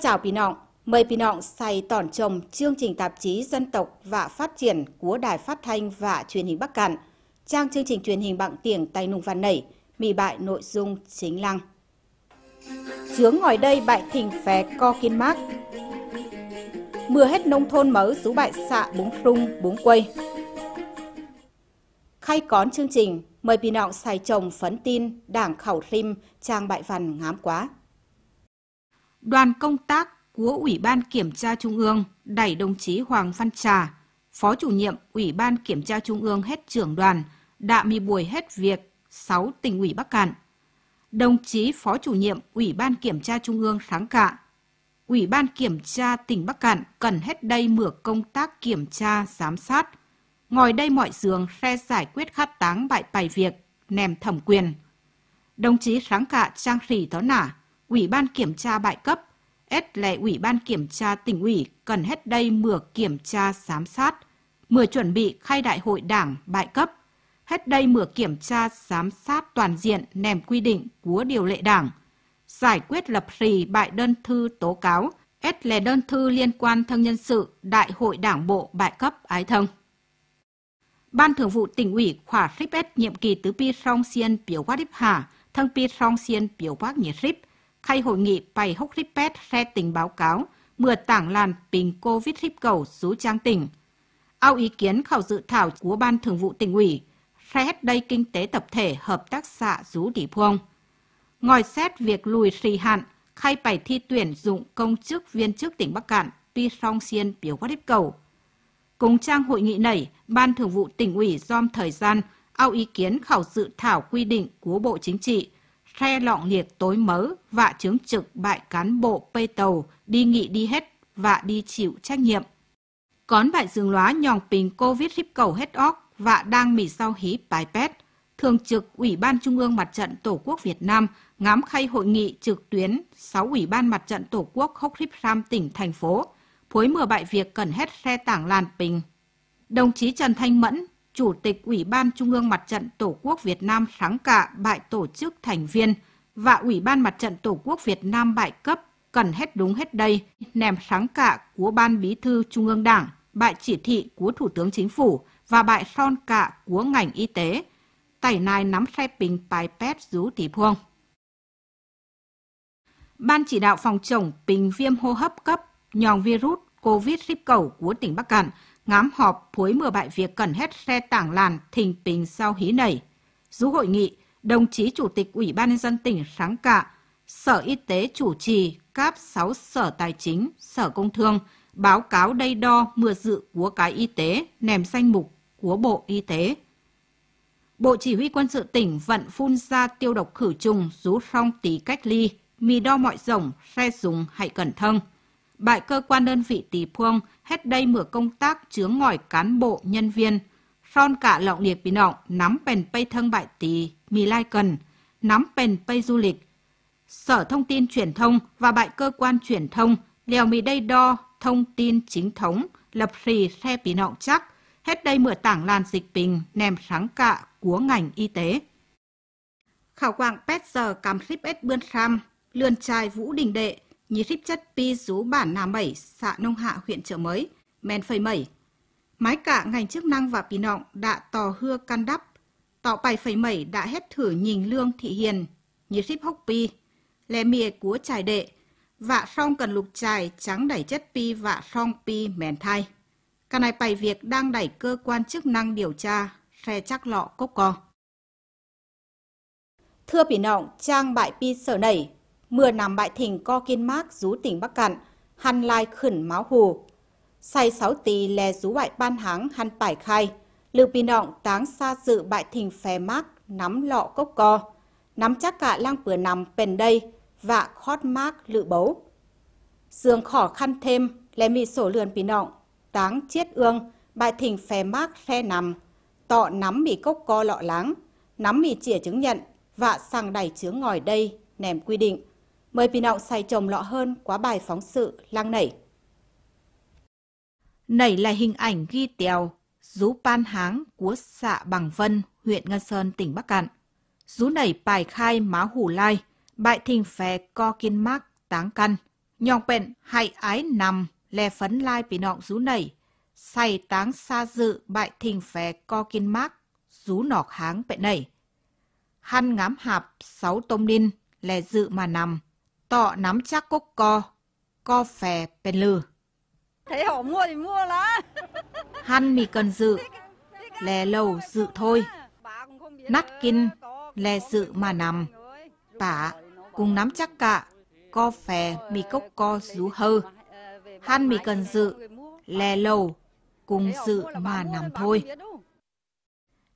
chào Pì Nọng, mời Pì Nọng say tỏn trồng chương trình tạp chí dân tộc và phát triển của Đài Phát Thanh và Truyền hình Bắc Cạn, trang chương trình truyền hình bằng tiếng Tây Nung Văn Nảy, mì bại nội dung chính lăng. Chướng ngồi đây bại thỉnh phè co kiên mát. Mưa hết nông thôn mớ rú bại xạ búng trung búng quây. Khai cón chương trình, mời Pì Nọng xài trồng phấn tin đảng khẩu rim trang bại văn ngám quá đoàn công tác của Ủy ban Kiểm tra Trung ương đẩy đồng chí Hoàng Văn Trà, Phó chủ nhiệm Ủy ban Kiểm tra Trung ương hết trưởng đoàn, đã mi buổi hết việc 6 tỉnh ủy Bắc Cạn. Đồng chí Phó chủ nhiệm Ủy ban Kiểm tra Trung ương kháng cạ, Ủy ban Kiểm tra tỉnh Bắc Cạn cần hết đây mở công tác kiểm tra, giám sát. Ngồi đây mọi giường sẽ giải quyết khát táng bại bài việc, nèm thẩm quyền. Đồng chí kháng cạ trang rỉ đó nả, Ủy ban kiểm tra bại cấp, S là Ủy ban kiểm tra tỉnh ủy cần hết đây mửa kiểm tra giám sát, mửa chuẩn bị khai đại hội đảng bại cấp, hết đây mửa kiểm tra giám sát toàn diện nèm quy định của điều lệ đảng, giải quyết lập rì bại đơn thư tố cáo, S là đơn thư liên quan thân nhân sự đại hội đảng bộ bại cấp ái thông. Ban Thường vụ tỉnh ủy khỏa rip S nhiệm kỳ tứ pi song xiên biểu quát đíp hà, thân pi song xiên biểu quát nhiệt rip, khai hội nghị bày hốc rip pet tỉnh báo cáo, mưa tảng làn bình covid rip cầu rú trang tỉnh. Ao ý kiến khảo dự thảo của Ban Thường vụ tỉnh ủy, re hết đây kinh tế tập thể hợp tác xã rú đỉ puông. Ngòi xét việc lùi trì hạn, khai bài thi tuyển dụng công chức viên chức tỉnh Bắc Cạn, pi song xiên biểu quát rip cầu. Cùng trang hội nghị này, Ban Thường vụ tỉnh ủy dom thời gian, ao ý kiến khảo dự thảo quy định của Bộ Chính trị – re lọng nhiệt tối mớ, vạ chứng trực bại cán bộ pê tàu, đi nghị đi hết và đi chịu trách nhiệm. Cón bại dương lóa nhòng pình covid híp cầu hết óc và đang mỉ sau hí bài pet. Thường trực Ủy ban Trung ương Mặt trận Tổ quốc Việt Nam ngắm khay hội nghị trực tuyến 6 Ủy ban Mặt trận Tổ quốc Hốc Ríp Ram tỉnh, thành phố. Phối mưa bại việc cần hết xe tảng làn pình. Đồng chí Trần Thanh Mẫn, Chủ tịch Ủy ban Trung ương Mặt trận Tổ quốc Việt Nam sáng cả bại tổ chức thành viên và Ủy ban Mặt trận Tổ quốc Việt Nam bại cấp cần hết đúng hết đây, nèm sáng cả của Ban Bí thư Trung ương Đảng, bại chỉ thị của Thủ tướng Chính phủ và bại son cả của ngành y tế. Tẩy nai nắm xe bình bài pet rú tỷ puông. Ban chỉ đạo phòng chống bình viêm hô hấp cấp nhòm virus COVID-19 cầu của tỉnh Bắc Cạn – ngám họp phối mưa bại việc cần hết xe tảng làn thình bình sau hí nảy. Dù hội nghị, đồng chí Chủ tịch Ủy ban nhân dân tỉnh Sáng Cạ, Sở Y tế chủ trì các 6 Sở Tài chính, Sở Công Thương báo cáo đầy đo mưa dự của cái y tế nèm danh mục của Bộ Y tế. Bộ Chỉ huy quân sự tỉnh vận phun ra tiêu độc khử trùng rú phong tí cách ly, mì đo mọi rồng, xe dùng hãy cẩn thân. Bại cơ quan đơn vị tỷ phương, hết đây mở công tác chướng ngòi cán bộ, nhân viên. Ron cả lọng liệt bị nọng, nắm bèn bay thân bại tỷ, mì lai cần, nắm bèn bay du lịch. Sở Thông tin Truyền thông và bại cơ quan truyền thông, lèo mì đây đo, thông tin chính thống, lập rì xe bị nọng chắc, hết đây mở tảng làn dịch bình, nèm sáng cạ của ngành y tế. Khảo quạng pet giờ cam ship ết bươn sam, lươn trai vũ đình đệ, như thíp chất pi rú bản Nà Mẩy, xã Nông Hạ, huyện Trợ Mới, men phầy mẩy. Mái cả ngành chức năng và pì nọng đã tò hưa căn đắp, tỏ bài phầy mẩy đã hết thử nhìn lương thị hiền, như thíp hốc pi, lè mìa của trài đệ, vạ song cần lục trài trắng đẩy chất pi vạ song pi mèn thai. Cả này bài việc đang đẩy cơ quan chức năng điều tra, xe chắc lọ cốc co. Thưa pì nọng, trang bại pi sở nảy, mưa nằm bại thỉnh co kiên mác rú tỉnh Bắc Cạn, hăn lai khẩn máu hù. Say sáu tì lè rú bại ban háng hăn tải khai, lưu pin động táng xa dự bại thỉnh phè mác nắm lọ cốc co, nắm chắc cả lang vừa nằm bền đây vạ khót mác lự bấu. Dương khỏ khăn thêm, lè mị sổ lườn pin động, táng chiết ương, bại thỉnh phè mác khe nằm, tọ nắm mì cốc co lọ láng, nắm mì chỉa chứng nhận vạ sang đầy chứa ngòi đây nèm quy định. Mời Pinong xài chồng lọ hơn quá bài phóng sự lang nảy. Nảy là hình ảnh ghi tèo rú pan háng của xạ Bằng Vân, huyện Ngân Sơn, tỉnh Bắc Cạn. Rú nảy bài khai má hủ lai, bại thình phè co kiên mác táng căn. Nhòng bệnh hay ái nằm, lè phấn lai bị nọng rú nảy. xài táng xa dự bại thình phè co kiên mác, rú nọc háng bệnh nảy. Hăn ngám hạp sáu tôm ninh, lè dự mà nằm tọ nắm chắc cốc co, co phè bên lư. Thấy họ mua thì mua lá. Hăn mì cần dự, lè lầu dự thôi. Nát kinh, lè dự mà nằm. Tả, cùng nắm chắc cả, co phè mì cốc co rú hơ. Hăn mì cần dự, lè lầu, cùng dự mà nằm thôi.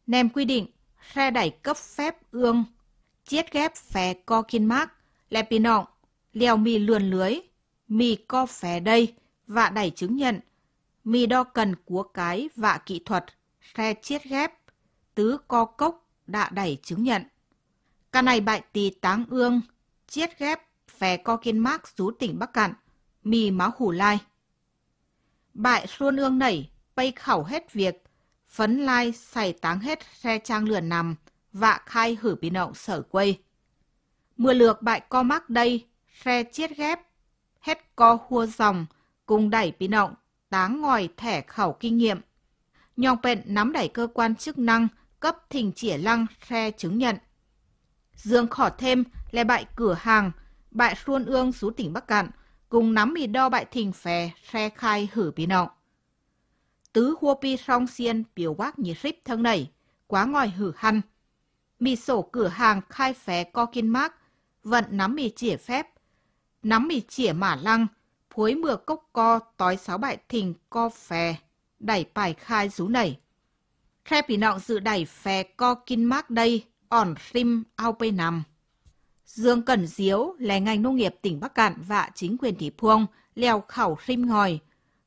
Nem quy định, re đẩy cấp phép ương, chiết ghép phè co kinh mác, lẹp pinọng Leo mi lườn lưới, mi co phé đây vạ đẩy chứng nhận. mi đo cần của cái vạ kỹ thuật, xe chiết ghép, tứ co cốc đã đẩy chứng nhận. Cả này bại tì táng ương, chiết ghép, phé co kiên mác rú tỉnh Bắc Cạn, mi máu hủ lai. Bại xuân ương nảy, bay khảo hết việc, phấn lai xảy táng hết xe trang lườn nằm, vạ khai hử bị nậu sở quây. Mưa lược bại co mắc đây, khe chiết ghép, hét co hua dòng, cùng đẩy bị động, táng ngòi thẻ khẩu kinh nghiệm. Nhong Pện nắm đẩy cơ quan chức năng cấp thỉnh chỉa lăng khe chứng nhận. Dương khỏ thêm là bại cửa hàng, bại xuân ương xuống tỉnh Bắc Cạn, cùng nắm mì đo bại thỉnh phè khe khai hử bị động. Tứ hua pi song xiên biểu quát nhị rip thân này quá ngòi hử hăn. Mì sổ cửa hàng khai phé co kiên mác, vận nắm mì chỉa phép, nắm mì chĩa mả lăng, phối mưa cốc co tói sáu bại thình co phè, đẩy bài khai rú nảy. Khe bị nọng dự đẩy phè co kinh mác đây, ỏn rim ao bê nằm. Dương Cẩn Diếu là ngành nông nghiệp tỉnh Bắc Cạn và chính quyền địa phương leo khảo rim ngòi.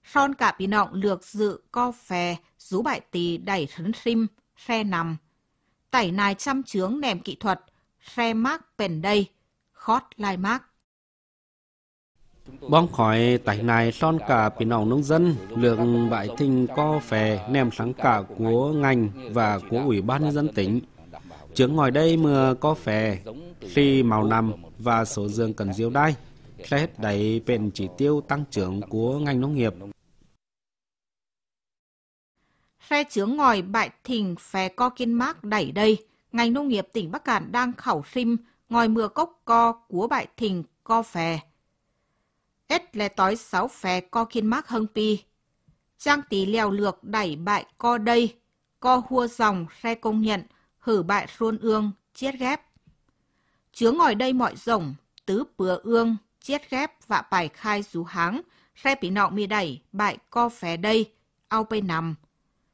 Son cả bị nọng lược dự co phè, rú bại tì đẩy rấn rim, xe nằm. Tẩy nài chăm chướng nèm kỹ thuật, xe mác bền đây, khót lai mác. Bóng khỏi tải này son cả phía nòng nông dân, lượng bãi thinh co phè nem sáng cả của ngành và của Ủy ban Nhân dân tỉnh. Trước ngồi đây mưa có phè, khi màu nằm và số dương cần diêu đai, sẽ hết đẩy bền chỉ tiêu tăng trưởng của ngành nông nghiệp. Xe chứa ngòi bại thình phè co kiên mác đẩy đây, ngành nông nghiệp tỉnh Bắc Cạn đang khảo sim ngòi mưa cốc co của bại thình co phè hết lè tói sáu phè co kiên mác hâng pi. trang tí leo lược đẩy bại co đây, co hua dòng xe công nhận, hử bại ruôn ương, chết ghép. Chứa ngồi đây mọi rồng, tứ bừa ương, chết ghép vạ bài khai rú háng, xe bị nọ mi đẩy, bại co phè đây, ao bay nằm.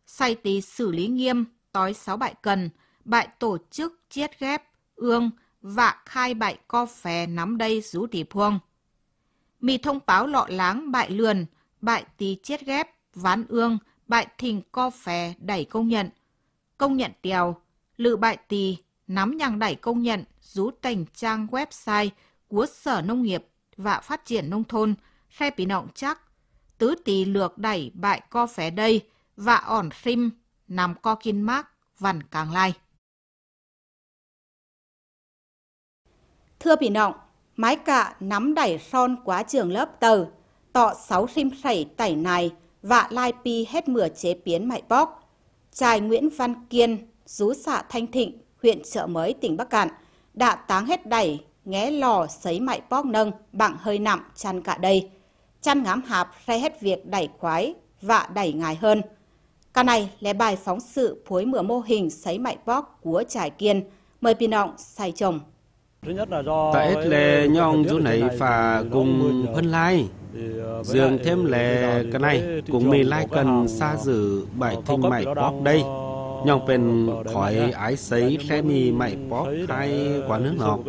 Say tí xử lý nghiêm, tói sáu bại cần, bại tổ chức chết ghép, ương, vạ khai bại co phè nắm đây rú tỷ phuông Mì thông báo lọ láng bại lườn, bại tí chết ghép, ván ương, bại thình co phè đẩy công nhận. Công nhận tèo, lự bại tì, nắm nhằng đẩy công nhận, rú tành trang website của Sở Nông nghiệp và Phát triển Nông thôn, khe bị nọng chắc, tứ tì lược đẩy bại co phé đây và ỏn sim nằm co kiên mác vằn càng lai. Thưa bị nọng, mái cạ nắm đẩy son quá trường lớp tờ, tọ sáu sim sảy tẩy này, vạ lai pi hết mửa chế biến mại bóc. trài Nguyễn Văn Kiên, rú xạ Thanh Thịnh, huyện Trợ Mới, tỉnh Bắc Cạn, đã táng hết đẩy, nghé lò sấy mại bóc nâng, bằng hơi nặng, chăn cả đây. Chăn ngám hạp xe hết việc đẩy khoái, vạ đẩy ngài hơn. Cả này là bài phóng sự phối mửa mô hình sấy mại bóc của trài kiên. Mời Pinọng xài chồng Ta ít lệ nhong chỗ này phà cùng phân lai ờ, Dường thêm lệ cái này Cùng mì lai cần xa giữ bài thinh mày bóc đây ờ, Nhong bên khỏi ái sấy xe mì mày bóc hai quả nước ngọt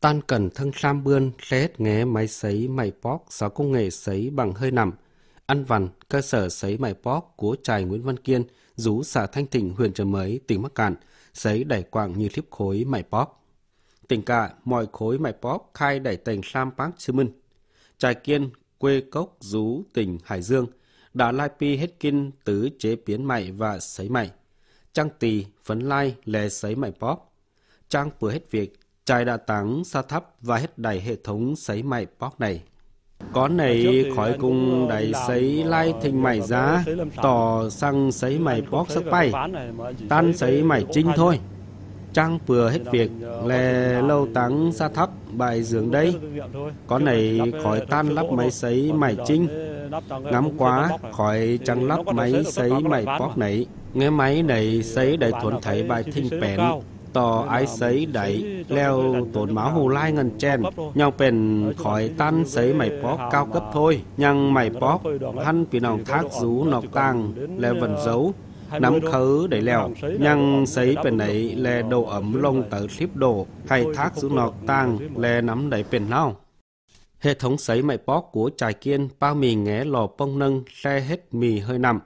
Tan cần thân sam bươn xe hết nghé máy sấy mày bóc Sáu công nghệ sấy bằng hơi nằm Ăn vằn cơ sở sấy mày bóc của trài Nguyễn Văn Kiên Rú xã Thanh Thịnh huyện Trần Mới tỉnh Bắc Cạn giấy đẩy quảng như thiếp khối mày bóp. Tình cả mọi khối mày bóp khai đẩy tình Sam Park Chư Minh. Trài kiên quê cốc rú tỉnh Hải Dương, đã lai pi hết kinh tứ chế biến mày và sấy mày. Trang tỳ phấn lai lè sấy mày bóp. Trang vừa hết việc, trài đã táng sa thấp và hết đẩy hệ thống sấy mày bóp này. Có này khỏi cùng đẩy sấy lai thành mải giá, tỏ sang sấy mải bóc sắc bay, tan sấy mải trinh thôi. Trang vừa hết việc, lè lâu táng xa thấp, bài giường đây. Có này khỏi tan lắp máy sấy mải trinh, ngắm quá khỏi trăng lắp máy sấy mải bóc này. Nghe máy này sấy đầy thuần thấy bài thinh bèn, tò ái sấy sấy đẩy leo tổn máu lai bền khỏi tan mày cao cấp thôi mày vì thác rú nọc thôi ยังใหม่ป๊อกท่านพี่น้องทักสูนอกตังและ vẫn dấu nắm khớ để leo nhưng sấy bền này là độ ấm lông tới clip đổ hay thác rú nọc tang là nắm đẩy bền nào hệ thống sấy mày bóc của trài kiên bao mì nghé lò bông nâng xe hết mì hơi nằm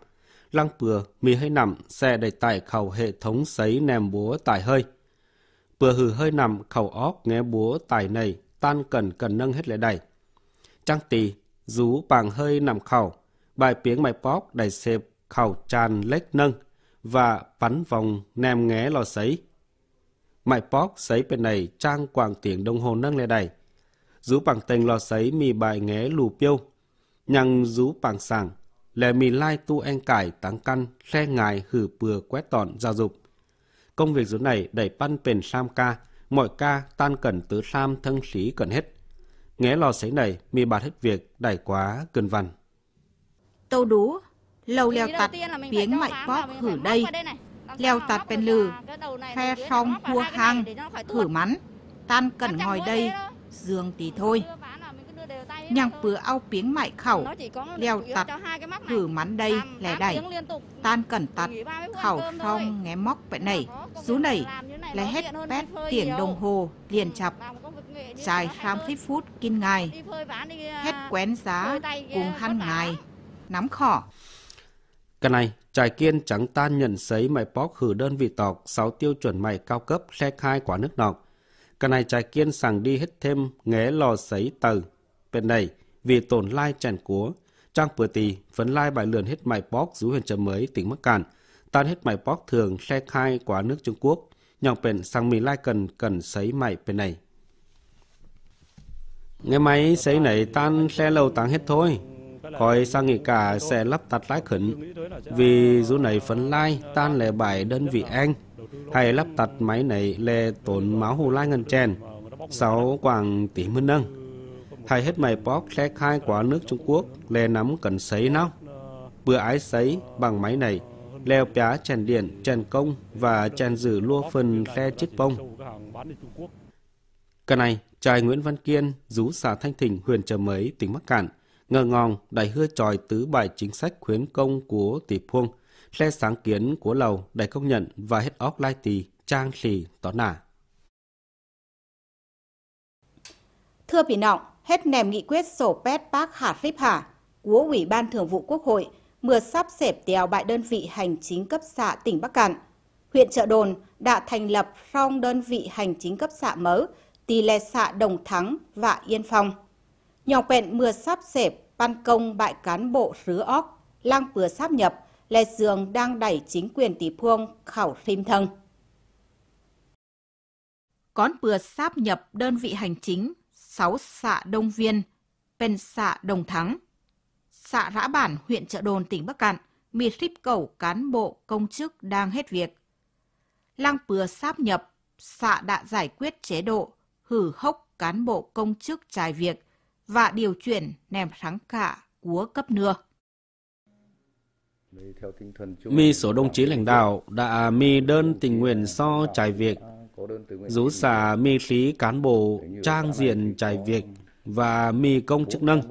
lăng bừa mì hơi nằm xe đẩy tải khẩu hệ thống sấy nèm búa tải hơi vừa hừ hơi nằm khẩu óc nghe búa tài này tan cần cần nâng hết lại đầy trang tỳ rú bàng hơi nằm khẩu bài tiếng mày bóc đầy xếp khẩu tràn lếch nâng và vắn vòng nem nghé lò sấy mày bóc sấy bên này trang quàng tiếng đồng hồ nâng lại đầy rú bằng tình lò sấy mì bài nghé lù piêu nhằng rú bằng sàng lè mì lai tu en cải táng căn khe ngài hử bừa quét tọn gia dục Công việc dưới này đẩy pan pền sam ca, mọi ca tan cần tứ sam thân sĩ cần hết. Nghe lò sấy này, mi bạt hết việc, đẩy quá, cơn văn. Tâu đú, lâu leo tạt, biến mạnh bóp hử đây. Leo tạt bên lừ, khe song hua hang, hử mắn, tan cần ngồi đây, giường tí thôi nhang bứa ao piếng mại khẩu, leo tặt, cử mắn đây lẻ đẩy, tan cẩn tặt, khẩu phong nghe móc vậy này, rú này, lấy hết bét tiền đồng hồ, liền ừ, chập, dài 20 phút kinh ngày, à, hết quén giá cùng hăn ngày, nắm khỏ. Cái này, trải kiên trắng tan nhận giấy mày bóc khử đơn vị tọc, 6 tiêu chuẩn mày cao cấp, xe khai quả nước nọc. Cái này trải kiên sàng đi hết thêm nghé lò sấy tờ Bên này, vì tổn lai chèn cúa, trang bờ tì phấn lai bài lượn hết mày bóc rú huyền chấm mới tỉnh mắc cản, tan hết mày bóc thường xe khai quá nước Trung Quốc, nhọc bền sang mì lai cần cần sấy mày bên này. Nghe máy sấy này tan xe lâu tăng hết thôi, khỏi sang nghỉ cả xe lắp tắt lái khẩn, vì rú này phấn lai tan lè bài đơn vị anh, hay lắp tắt máy này lè tổn máu hù lai ngân chèn, sáu quảng tỷ mươn nâng thay hết mày bóp khe khai quả nước Trung Quốc, lè nắm cần sấy nóc. Bữa ái sấy bằng máy này, leo pá chèn điện, chèn công và chèn giữ lua phần khe chiếc bông. Cái này, trai Nguyễn Văn Kiên, rú xã Thanh Thịnh, huyện Trầm Mấy, tỉnh Bắc Cạn, ngờ ngòng đại hứa tròi tứ bài chính sách khuyến công của tỷ phuông, khe sáng kiến của lầu đại công nhận và hết óc lai tì, trang lì, tỏ nả. Thưa Pỉ Nọng, hết nèm nghị quyết sổ pet park hạt ríp hà của Ủy ban Thường vụ Quốc hội mưa sắp xếp đèo bại đơn vị hành chính cấp xã tỉnh Bắc Cạn. Huyện Trợ Đồn đã thành lập trong đơn vị hành chính cấp xã mới, tỷ lệ xã Đồng Thắng và Yên Phong. Nhỏ quẹn mưa sắp xếp ban công bại cán bộ rứa óc, lang vừa sắp nhập, lệ dường đang đẩy chính quyền tỷ phương khảo phim thân. Cón vừa sắp nhập đơn vị hành chính 6 xã Đông Viên, Pen xã Đồng Thắng, xã Rã Bản, huyện Trợ Đồn, tỉnh Bắc Cạn, mì ríp cầu cán bộ công chức đang hết việc. Lang Pừa sáp nhập, xã đã giải quyết chế độ, hử hốc cán bộ công chức trải việc và điều chuyển nèm thắng cả của cấp nưa. Mi số đồng chí lãnh đạo đã mi đơn tình nguyện so trải việc rú xả mi phí cán bộ trang diện trải việc và mi công chức năng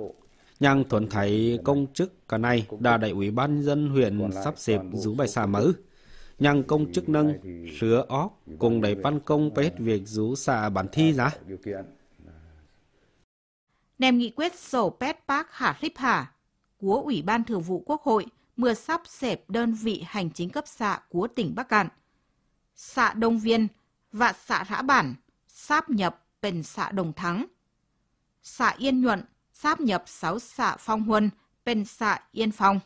nhằm thuận thấy công chức cả này đã đại ủy ban dân huyện sắp xếp rú bài xả mỡ nhằm công chức năng sửa óc cùng đẩy ban công với hết việc rú xả bản thi ra. đem nghị quyết sổ pet park hả líp hà của Ủy ban Thường vụ Quốc hội mưa sắp xếp đơn vị hành chính cấp xã của tỉnh Bắc Cạn. Xã Đông Viên và xã Rã Bản, sáp nhập bên xã Đồng Thắng. Xã Yên Nhuận sáp nhập 6 xã Phong Huân bên xã Yên Phong.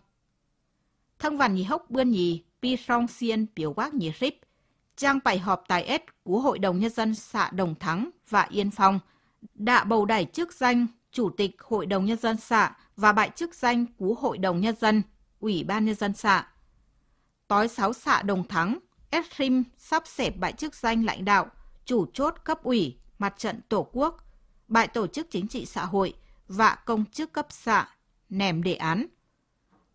Thân văn nhì hốc bươn nhì, pi song xiên biểu quát nhì rip, trang bày họp tài ết của Hội đồng Nhân dân xã Đồng Thắng và Yên Phong, đã bầu đẩy chức danh Chủ tịch Hội đồng Nhân dân xã và bại chức danh của Hội đồng Nhân dân, Ủy ban Nhân dân xã. Tối 6 xã Đồng Thắng Esrim sắp xếp bãi chức danh lãnh đạo, chủ chốt cấp ủy, mặt trận tổ quốc, bãi tổ chức chính trị xã hội và công chức cấp xã, nèm đề án.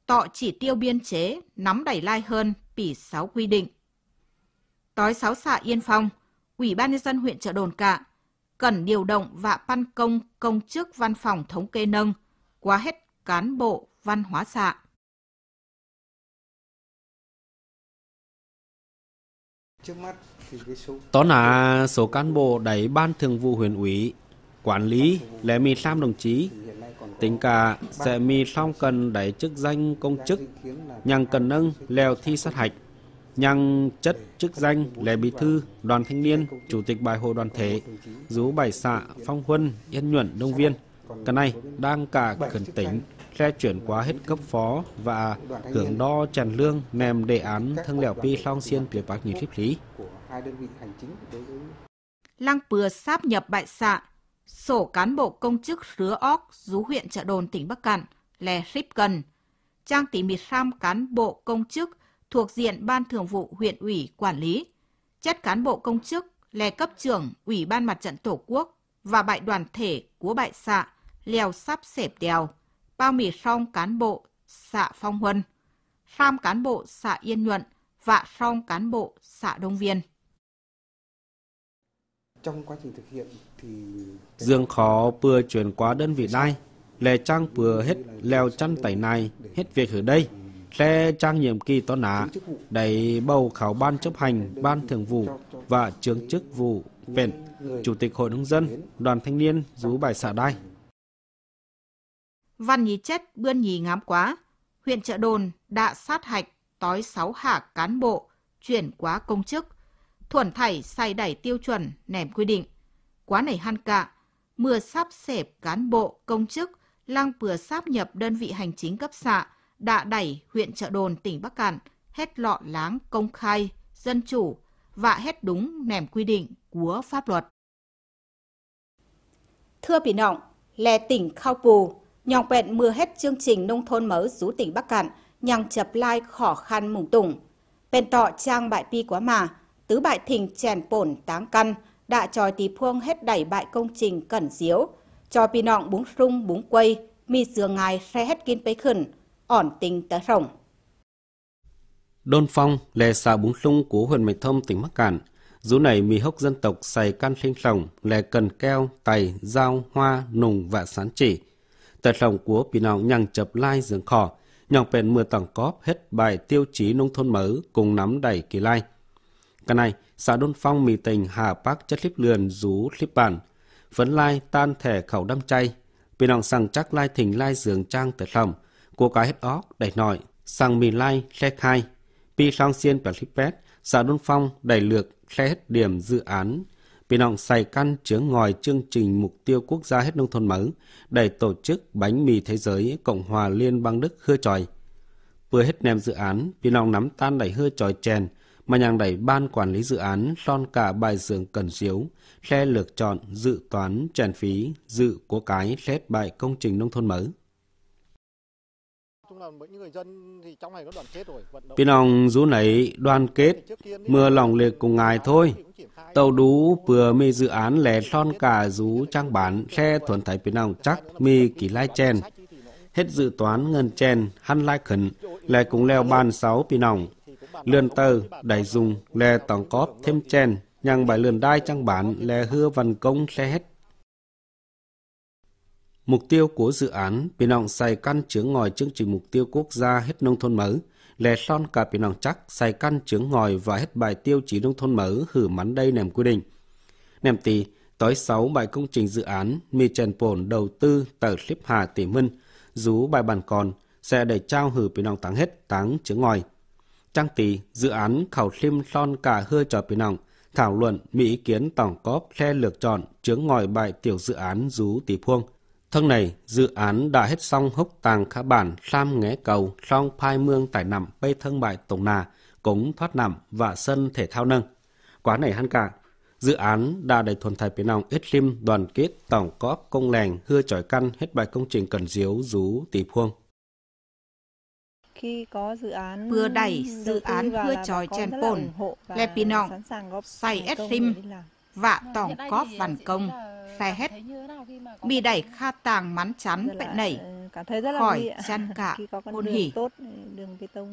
Tọ chỉ tiêu biên chế nắm đẩy lai hơn pỉ sáu quy định. Tối sáu xã Yên Phong, Ủy ban nhân dân huyện Trợ Đồn Cạ cần điều động và ban công công chức văn phòng thống kê nâng quá hết cán bộ văn hóa xã. Đó là số cán bộ đẩy ban thường vụ huyện ủy, quản lý là 15 đồng chí. Tính cả sẽ mi xong cần đẩy chức danh công chức, nhằng cần nâng leo thi sát hạch, nhằng chất chức danh là bí thư, đoàn thanh niên, chủ tịch bài hội đoàn thể, rú bài xạ, phong huân, yên nhuận, đông viên. Cái này đang cả cần tỉnh tra chuyển qua hết cấp phó và hưởng đo tràn lương nèm đề án thân lẻo pi long xiên tuyệt bạc nhị khích lý. Lăng pừa sáp nhập bại xạ, sổ cán bộ công chức rứa óc rú huyện trợ đồn tỉnh Bắc Cạn, lè rip gần. Trang tỉ mịt sam cán bộ công chức thuộc diện Ban Thường vụ huyện ủy quản lý. Chất cán bộ công chức lè cấp trưởng Ủy ban Mặt trận Tổ quốc và bại đoàn thể của bại xạ lèo sắp xếp đèo. Bao mỉ Song cán bộ xã Phong Huân, Sam cán bộ xã Yên Nhuận và Song cán bộ xã Đông Viên. Trong quá trình thực hiện thì... Dương khó vừa chuyển qua đơn vị này, lệ trang vừa hết leo chăn tẩy này, hết việc ở đây. Lệ trang nhiệm kỳ tón á, đẩy bầu khảo ban chấp hành, ban thường vụ và trưởng chức vụ vẹn, chủ tịch hội nông dân, đoàn thanh niên, rú bài xã đai. Văn nhí chết bươn nhì ngám quá. Huyện trợ đồn đã sát hạch tói sáu hạ cán bộ, chuyển quá công chức. Thuần thảy say đẩy tiêu chuẩn, nèm quy định. Quá nảy han cạ, mưa sắp xếp cán bộ, công chức, lăng vừa sáp nhập đơn vị hành chính cấp xã, đã đẩy huyện trợ đồn tỉnh Bắc Cạn, hết lọ láng công khai, dân chủ và hết đúng nèm quy định của pháp luật. Thưa Bình Động, lè tỉnh Khao Pù, nhòng quẹn mưa hết chương trình nông thôn mới rú tỉnh Bắc Cạn, nhằng chập lai khó khăn mùng tùng Bên tọ trang bại pi quá mà, tứ bại thình chèn bổn táng căn, đạ tròi tí phuông hết đẩy bại công trình cẩn diếu, cho pi nọng búng rung búng quây, mi dường ngài xe hết kín bấy khẩn, ổn tình tới rồng. Đôn Phong, lè xà búng rung của huyện Mạch Thông, tỉnh Bắc Cạn, Rú này mì hốc dân tộc xài can sinh sòng, lè cần keo, tày, dao, hoa, nùng và sán chỉ – Tại lòng của Pì Nọng nhằng chập lai dường khỏ, nhằng bền mưa tổng cóp hết bài tiêu chí nông thôn mới cùng nắm đẩy kỳ lai. Cái này, xã Đôn Phong mì tình Hà Bắc chất líp lườn rú líp bản, vấn lai tan thẻ khẩu đâm chay, Pì Nọng sằng chắc lai thỉnh lai dường trang tại lòng, của cái hết óc đẩy nội, sằng mì lai xe khai, Pì Song Xiên và líp bét, xã Đôn Phong đẩy lược xe hết điểm dự án, Pinong say căn chướng ngòi chương trình mục tiêu quốc gia hết nông thôn mới để tổ chức bánh mì thế giới Cộng hòa Liên bang Đức hưa tròi. Vừa hết nem dự án, Pinong nắm tan đẩy hưa tròi chèn, mà nhàng đẩy ban quản lý dự án son cả bài dường cần diếu, xe lược chọn dự toán chèn phí, dự của cái xét bài công trình nông thôn mới là những người dân thì trong này nó đoàn kết rồi. Bên ông rú nấy đoàn kết, mưa lòng liệt cùng ngài thôi. Tàu đú vừa mi dự án lẻ son cả rú trang bản xe thuần thái bên ông chắc mi kỳ lai chen. Hết dự toán ngân chen, hăn lai khẩn, lẻ cùng leo bàn sáu bên ông. Lươn tờ, đẩy dùng, lè tổng cóp thêm chen, nhằng bài lươn đai trang bản, lè hưa văn công xe hết Mục tiêu của dự án Pinong Sai Căn chướng ngòi chương trình mục tiêu quốc gia hết nông thôn mới, lè son cả Pinong chắc Sai Căn chướng ngòi và hết bài tiêu chí nông thôn mới hử mắn đây nèm quy định. Nèm tì, tối 6 bài công trình dự án mi trần pồn đầu tư tờ clip hà tỷ minh, rú bài bàn còn, sẽ đẩy trao hử Pinong táng hết táng chướng ngòi. Trang tì, dự án khảo lim son cả hơi trò Pinong, thảo luận mỹ kiến tổng cóp khe lược chọn chướng ngòi bài tiểu dự án rú tỷ phuông – Thân này, dự án đã hết xong hốc tàng khá bản sam nghé cầu song phai mương tải nằm bê thân bại tổng nà, cống thoát nằm và sân thể thao nâng. Quá này hăn cả, dự án đã đầy thuần thầy phía nòng ít lim đoàn kết tổng có công lèng hưa tròi căn hết bài công trình cần diếu rú tỷ phuông. Khi có dự án vừa đẩy dự án hưa tròi chèn bồn, lè pì nòng, xài ít lim vạ ờ, tòng à, có văn công, xe hết. Bị đẩy kha tàng mắn chắn bệnh nảy, ừ, khỏi chăn cả, hôn hỉ. Ừ,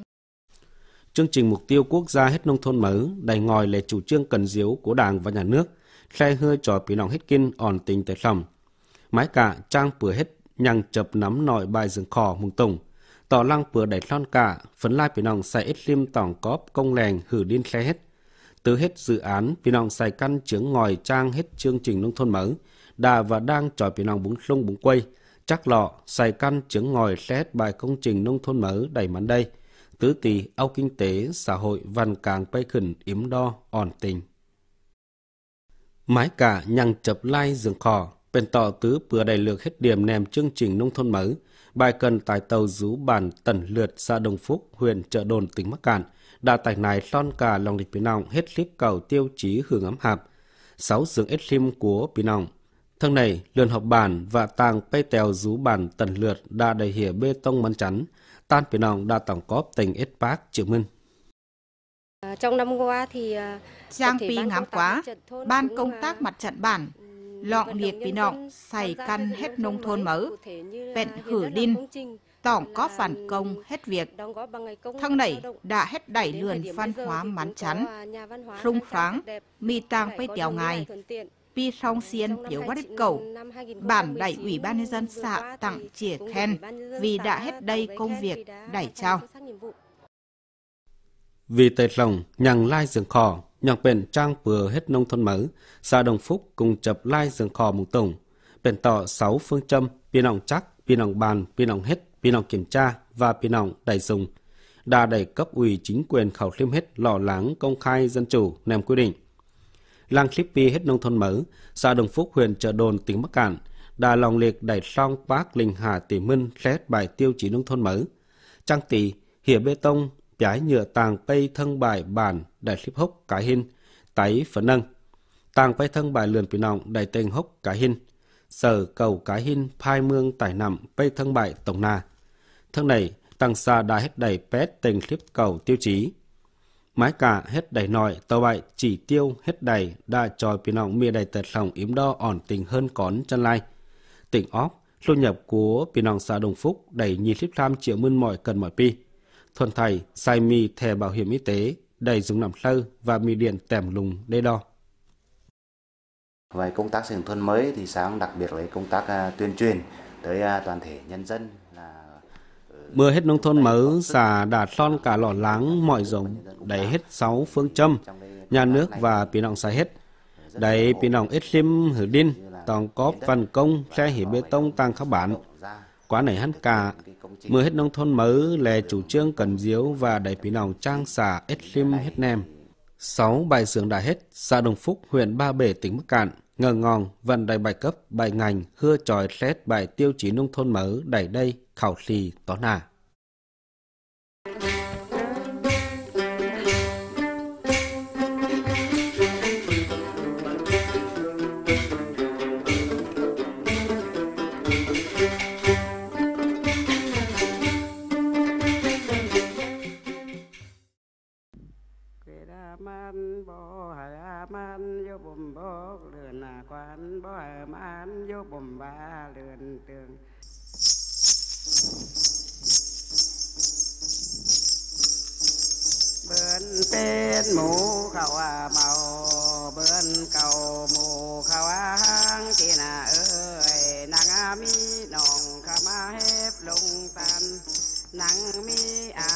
Chương trình mục tiêu quốc gia hết nông thôn mới đầy ngòi là chủ trương cần diếu của Đảng và Nhà nước, xe hơi trò bị nọng hết kinh ổn tình tới lòng. Mái cả trang bừa hết nhằng chập nắm nội bài rừng khò mùng tùng. Tỏ lăng bừa đẩy lon cả, phấn lai bị nọng sẽ ít liêm tỏng cóp công lèng hử điên xe hết từ hết dự án, Pinong xài Căn chướng ngòi trang hết chương trình nông thôn mới, đã và đang trò Pinong búng lung búng quay. Chắc lọ, xài Căn chướng ngòi sẽ hết bài công trình nông thôn mới đầy mắn đây. Tứ tỷ ao kinh tế, xã hội, văn càng bay khẩn, yếm đo, ổn tình. Mái cả nhằng chập lai giường khò, bên tỏ tứ vừa đầy lược hết điểm nèm chương trình nông thôn mới, bài cần tài tàu rú bản tần lượt xã Đồng Phúc, huyện Trợ Đồn, tỉnh Bắc Cạn, đa tài này son cả lòng địch Bình Nọng hết xếp cầu tiêu chí hưởng ấm hạp, sáu sướng ít xim của Bình Nọng. Thân này, lượn học bản và tàng bay tèo rú bản tần lượt đa đầy hỉa bê tông mắn chắn, tan Bình Nọng đa tổng cóp tỉnh ít bác triệu minh. À, trong năm qua thì... trang à, Pi ngắm quá, ban công à, tác mặt trận bản, lọng liệt Bình Nọng, xảy căn hết nông thôn mớ, bẹn hử đinh, tổng có phản công hết việc. Thăng nảy đã hết đẩy lườn à, văn hóa mán chắn, rung pháng, mi tàng với đèo ngài, pi song xiên biểu quát ít cầu. Bản đẩy Ủy ban nhân dân xã tặng chìa khen vì đã hết đây công việc đẩy trao. Vì tệ lòng, nhằng lai dường khò, nhằng bền trang vừa hết nông thôn mới, xã Đồng Phúc cùng chập lai dường khò mùng tổng, Bền tỏ sáu phương châm, biên ổng chắc, biên ổng bàn, biên ổng hết Pinong kiểm tra và Pinong đẩy dùng đã đẩy cấp ủy chính quyền khảo liêm hết lò lắng công khai dân chủ nèm quy định. Làng Clippy hết nông thôn mở xã Đồng Phúc huyện Trợ Đồn tỉnh Bắc Cạn đã lòng liệt đẩy song bác Linh Hà Tỷ Minh xét bài tiêu chí nông thôn mới. Trang tỷ, hỉa bê tông, trái nhựa tàng cây thân bài bản đại clip hốc cái hin, tái phấn nâng. Tàng pây thân bài lườn pì nọng đại tên hốc cá hin, sở cầu cá hin phai mương tải nằm pây thân bài tổng na thương này tăng xa đã hết đầy pét tình clip cầu tiêu chí. Mái cả hết đầy nội, tàu bại chỉ tiêu hết đầy, đa tròi pin nọng mia đầy tật lòng yếm đo ổn tình hơn cón chân lai. Tỉnh óc thu nhập của pin nọng xã Đồng Phúc đầy nhi clip tham triệu mươn mọi cần mọi pi. Thuần thầy, sai mi thẻ bảo hiểm y tế, đầy dùng nằm sơ và mi điện tèm lùng đê đo. Về công tác xây dựng thôn mới thì sáng đặc biệt lấy công tác à, tuyên truyền tới à, toàn thể nhân dân Mưa hết nông thôn mới, xà đạt son cả lò láng, mọi giống, đẩy hết sáu phương châm, nhà nước và bị nọng xài hết. Đẩy bị nọng ít lim hử đin, tòng có văn công, xe hỉ bê tông tăng khắp bản. Quá nảy hắn cả, mưa hết nông thôn mới, là chủ trương cần diếu và đẩy bị nọng trang xà ít lim hết nem. sáu Bài xưởng đã hết, xã Đồng Phúc, huyện Ba Bể, tỉnh Bắc Cạn ngờ ngòn vận đại bài cấp, bài ngành, hưa tròi xét bài tiêu chí nông thôn mới đẩy đây khảo lì tỏ nà. นบ่มานโยบมบาเลือนเตืองเบิ้นเป็นหมูเขาว่าเมา เบิ้นเก่าหมูเขาว่าหางที่นาเอ้ยนางมีน้องขามาเฮ็บลงตันนางมีอา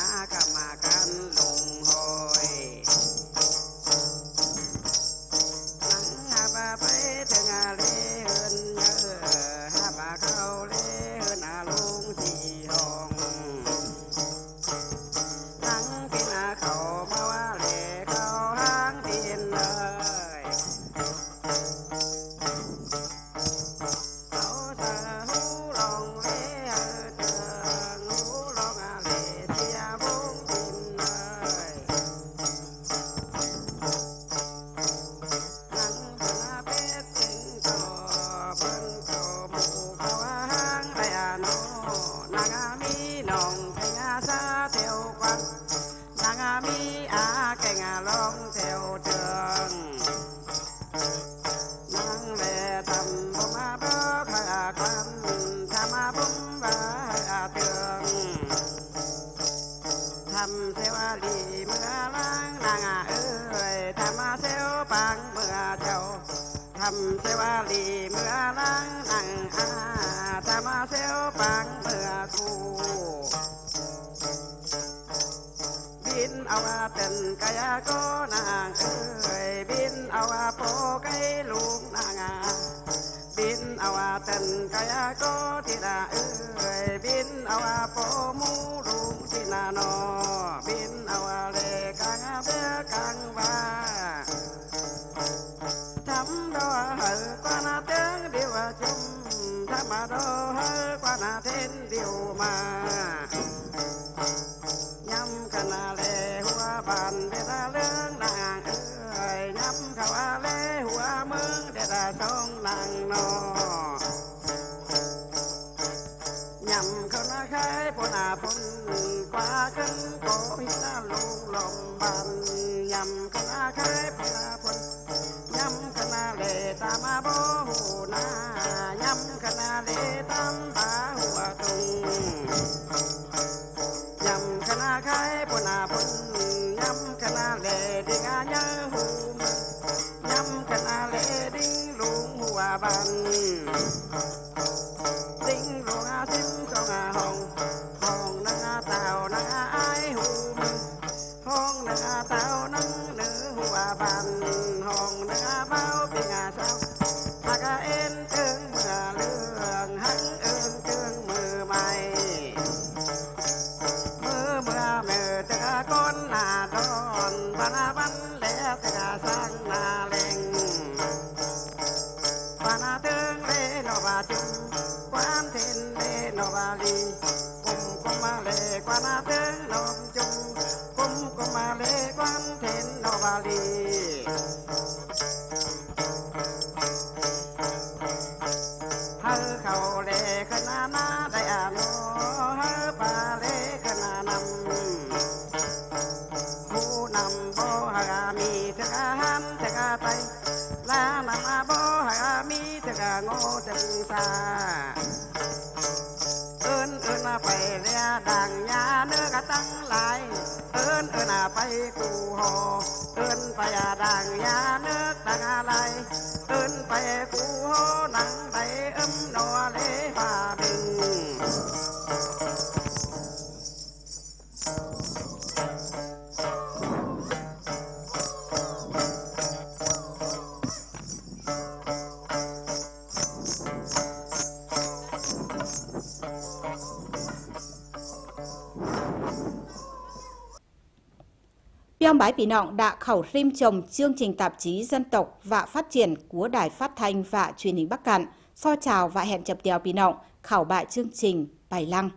ไปกูหอเอิ้นไปอ่าดังยาเนืิกดังอะไรเอิ้นไปกูหอหนังไปอึมนอเลฟาดึง Theo bái Pì Nọng đã khẩu rim trồng chương trình tạp chí dân tộc và phát triển của Đài Phát thanh và Truyền hình Bắc Cạn, so chào và hẹn chập tèo Pì Nọng, khảo bại chương trình Bài Lăng.